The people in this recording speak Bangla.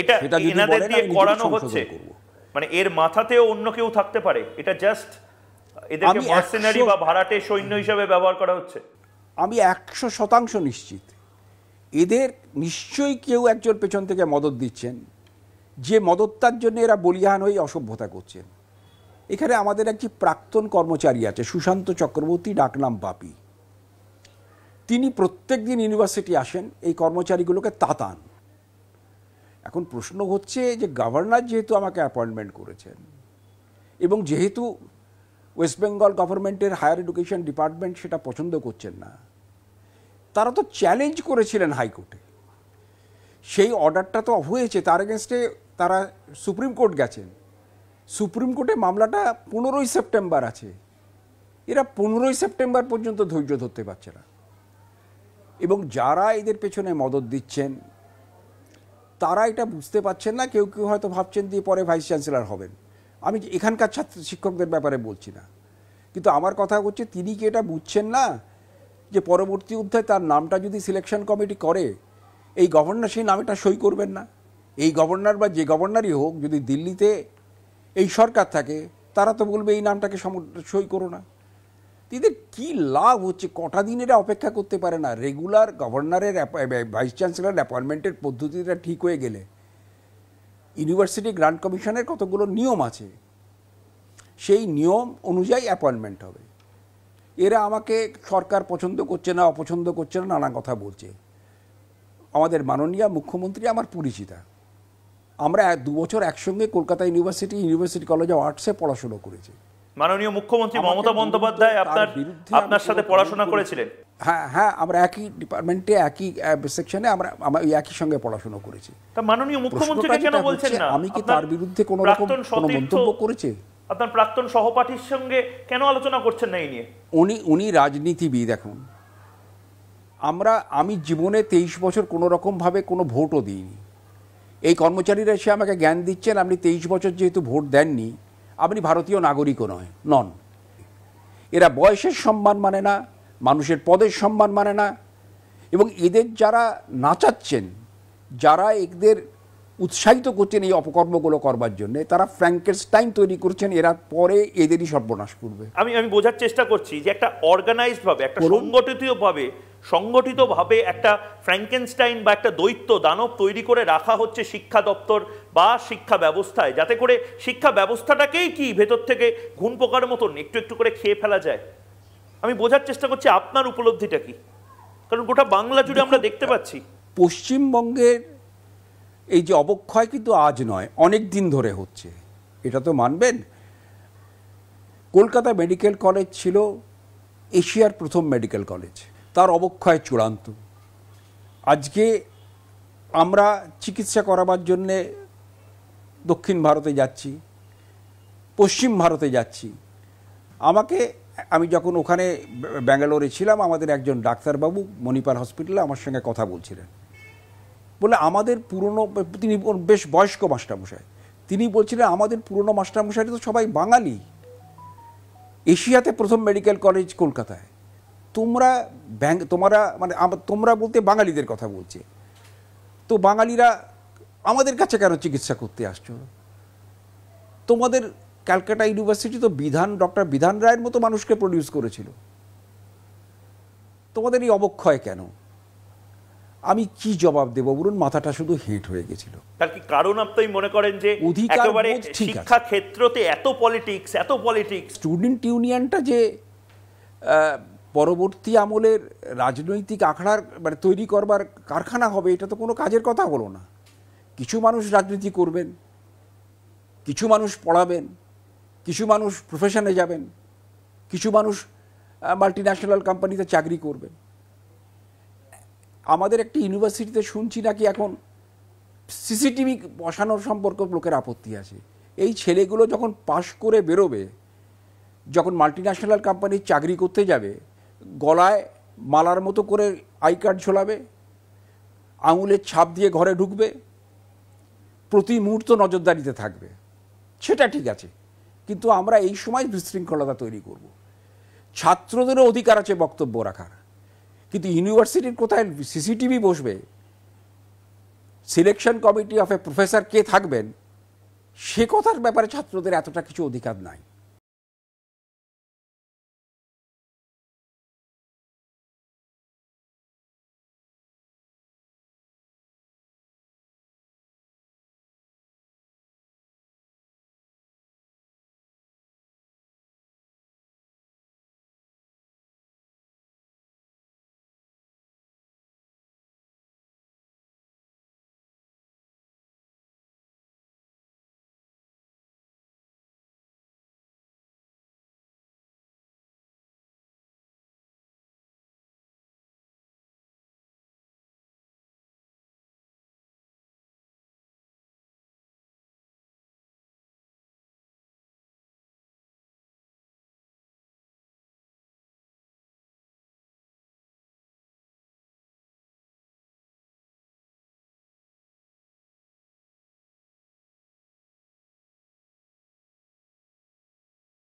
এটা এনাদের দিয়ে করানো হচ্ছে মানে এর মাথাতেও অন্য কেউ থাকতে পারে এটা জাস্ট এদেরকে মার্সেনারি বা ভাড়াটে সৈন্য ব্যবহার করা হচ্ছে আমি একশো শতাংশ নিশ্চিত এদের নিশ্চয়ই কেউ একজন পেছন থেকে মদত দিচ্ছেন যে মদতার জন্য এরা বলিয়ান হয়ে অসভ্যতা করছেন এখানে আমাদের একটি প্রাক্তন কর্মচারী আছে সুশান্ত চক্রবর্তী ডাকনাম বাপি তিনি প্রত্যেক দিন ইউনিভার্সিটি আসেন এই কর্মচারীগুলোকে তাতান এখন প্রশ্ন হচ্ছে যে গভর্নর যেহেতু আমাকে অ্যাপয়েন্টমেন্ট করেছেন এবং যেহেতু ওয়েস্ট বেঙ্গল গভর্নমেন্টের হায়ার এডুকেশন ডিপার্টমেন্ট সেটা পছন্দ করছেন না তারা তো চ্যালেঞ্জ করেছিলেন হাইকোর্টে সেই অর্ডারটা তো হয়েছে তার এগেনস্টে তারা সুপ্রিম কোর্ট গেছেন সুপ্রিম কোর্টে মামলাটা পনেরোই সেপ্টেম্বর আছে এরা পনেরোই সেপ্টেম্বর পর্যন্ত ধৈর্য ধরতে পারছে না এবং যারা এদের পেছনে মদত দিচ্ছেন তারা এটা বুঝতে পারছেন না কেউ কেউ হয়তো ভাবছেন যে পরে ভাইস চ্যান্সেলর হবেন আমি এখানকার ছাত্র শিক্ষকদের ব্যাপারে বলছি না কিন্তু আমার কথা হচ্ছে তিনি কি এটা বুঝছেন না যে পরবর্তী অধ্যায় তার নামটা যদি সিলেকশন কমিটি করে এই গভর্নর সেই নামটা সই করবেন না এই গভর্নর বা যে গভর্নরই হোক যদি দিল্লিতে এই সরকার থাকে তারা তো বলবে এই নামটাকে সই করো না এদের কি লাভ হচ্ছে কটা দিন এরা অপেক্ষা করতে পারে না রেগুলার গভর্নরের ভাইস চ্যান্সেলার অ্যাপয়েন্টমেন্টের পদ্ধতিটা ঠিক হয়ে গেলে ইউনিভার্সিটি গ্রান্ট কমিশনের কতগুলো নিয়ম আছে সেই নিয়ম অনুযায়ী অ্যাপয়েন্টমেন্ট হবে এরা আমাকে সরকার পছন্দ করছে না অপছন্দ করছে না নানা কথা বলছে আমাদের মাননীয় মুখ্যমন্ত্রী আমার পরিচিতা আমরা দু বছর একসঙ্গে Kolkata university university college of আর্টসে পড়াশুনো করেছি মাননীয় মুখ্যমন্ত্রী মমতা বন্দ্যোপাধ্যায় আপনার আপনার সাথে পড়াশোনা করেছিলেন হ্যাঁ হ্যাঁ আমরা একই ডিপার্টমেন্টে একই সেকশনে আমরা একই সঙ্গে পড়াশোনা করেছি তা মাননীয় মুখ্যমন্ত্রী কেন বলছেন না আমি কি তার বিরুদ্ধে কোনো রকম কোনো মন্তব্য করেছি আপনার প্রাক্তন সহপাঠীর সঙ্গে কেন আলোচনা করছেন না এই নিয়ে উনি উনি রাজনীতিবিদ এখন আমরা আমি জীবনে তেইশ বছর কোনো রকমভাবে কোনো ভোটও দিইনি এই কর্মচারীরা এসে আমাকে জ্ঞান দিচ্ছেন আপনি তেইশ বছর যেহেতু ভোট দেননি আপনি ভারতীয় নাগরিকও নয় নন এরা বয়সের সম্মান মানে না মানুষের পদের সম্মান মানে না এবং এদের যারা নাচাচ্ছেন যারা এদের উৎসাহিত করছেন এই অপকর্মগুলো করবার জন্য তারা ফ্র্যাঙ্কের টাইম তৈরি করছেন এরা পরে এদেরই সর্বনাশ করবে আমি আমি বোঝার চেষ্টা করছি যে একটা অর্গানাইজড ভাবে একটা সংগঠিতভাবে সংগঠিতভাবে একটা ফ্র্যাঙ্কেনস্টাইন বা একটা দৈত্য দানব তৈরি করে রাখা হচ্ছে শিক্ষা দপ্তর বা শিক্ষা ব্যবস্থায় যাতে করে শিক্ষা ব্যবস্থাটাকেই কি ভেতর থেকে ঘুণ পোকার মতন একটু একটু করে খেয়ে ফেলা যায় আমি বোঝার চেষ্টা করছি আপনার উপলব্ধিটা কি কারণ গোটা বাংলা জুড়ে আমরা দেখতে পাচ্ছি পশ্চিমবঙ্গের এই যে অবক্ষয় কিন্তু আজ নয় অনেক দিন ধরে হচ্ছে এটা তো মানবেন কলকাতা মেডিকেল কলেজ ছিল এশিয়ার প্রথম মেডিকেল কলেজ তার অবক্ষয় চূড়ান্ত আজকে আমরা চিকিৎসা করাবার জন্যে দক্ষিণ ভারতে যাচ্ছি পশ্চিম ভারতে যাচ্ছি আমাকে আমি যখন ওখানে ব্যাঙ্গালোরে ছিলাম আমাদের একজন ডাক্তারবাবু মণিপাল হসপিটালে আমার সঙ্গে কথা বলছিলেন বলে আমাদের পুরনো তিনি বেশ বয়স্ক মাস্টারমশাই তিনি বলছিলেন আমাদের পুরনো মাস্টারমশাই তো সবাই বাঙালি এশিয়াতে প্রথম মেডিকেল কলেজ কলকাতায় তোমরা ব্যাং তোমরা মানে তোমরা বলতে বাঙালিদের কথা বলছে তো বাঙালিরা আমাদের কাছে কেন চিকিৎসা করতে আসছো তোমাদের ক্যালকাটা ইউনিভার্সিটি তো বিধান ডক্টর বিধান রায়ের মতো মানুষকে প্রডিউস করেছিল তোমাদের এই অবক্ষয় কেন আমি কি জবাব দেব বলুন মাথাটা শুধু হেঁট হয়ে গেছিল তার কি কারণ আপনি মনে করেন যে একেবারে শিক্ষা ক্ষেত্রতে এত পলিটিক্স এত পলিটিক্স স্টুডেন্ট ইউনিয়নটা যে পরবর্তী আমলের রাজনৈতিক আখড়ার মানে তৈরি করবার কারখানা হবে এটা তো কোনো কাজের কথা হলো না কিছু মানুষ রাজনীতি করবেন কিছু মানুষ পড়াবেন কিছু মানুষ প্রফেশনে যাবেন কিছু মানুষ মাল্টি ন্যাশনাল কোম্পানিতে চাকরি করবেন আমাদের একটি ইউনিভার্সিটিতে শুনছি নাকি এখন সিসিটিভি বসানোর সম্পর্ক লোকের আপত্তি আছে এই ছেলেগুলো যখন পাশ করে বেরোবে যখন মাল্টি ন্যাশনাল কোম্পানির চাকরি করতে যাবে গলায় মালার মতো করে আই কার্ড ঝোলাবে আঙুলের ছাপ দিয়ে ঘরে ঢুকবে প্রতি মুহূর্ত নজরদারিতে থাকবে সেটা ঠিক আছে কিন্তু আমরা এই সময় বিশৃঙ্খলতা তৈরি করব ছাত্রদেরও অধিকার আছে বক্তব্য রাখার কিন্তু ইউনিভার্সিটির কোথায় সিসিটিভি বসবে selection committee of a professor কে থাকবেন সে কথার ব্যাপারে ছাত্রদের এতটা কিছু অধিকার নাই